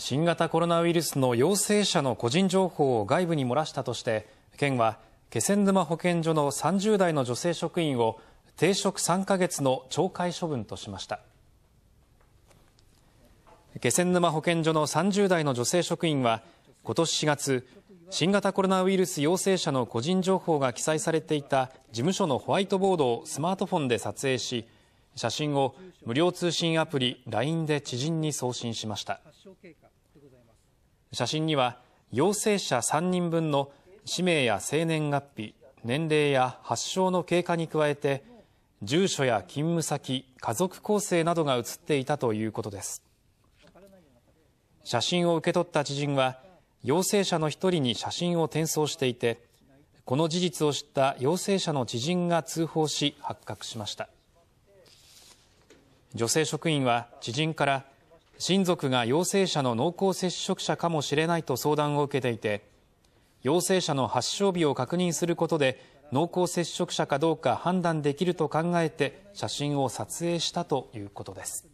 新型コロナウイルスの陽性者の個人情報を外部に漏らしたとして県は気仙沼保健所の30代の女性職員を停職3か月の懲戒処分としました気仙沼保健所の30代の女性職員は今年4月新型コロナウイルス陽性者の個人情報が記載されていた事務所のホワイトボードをスマートフォンで撮影し写真を無料通信アプリ LINE で知人に送信しました写真には陽性者3人分の氏名や生年月日年齢や発症の経過に加えて住所や勤務先家族構成などが写っていたということです写真を受け取った知人は陽性者の一人に写真を転送していてこの事実を知った陽性者の知人が通報し発覚しました女性職員は知人から親族が陽性者の濃厚接触者かもしれないと相談を受けていて陽性者の発症日を確認することで濃厚接触者かどうか判断できると考えて写真を撮影したということです。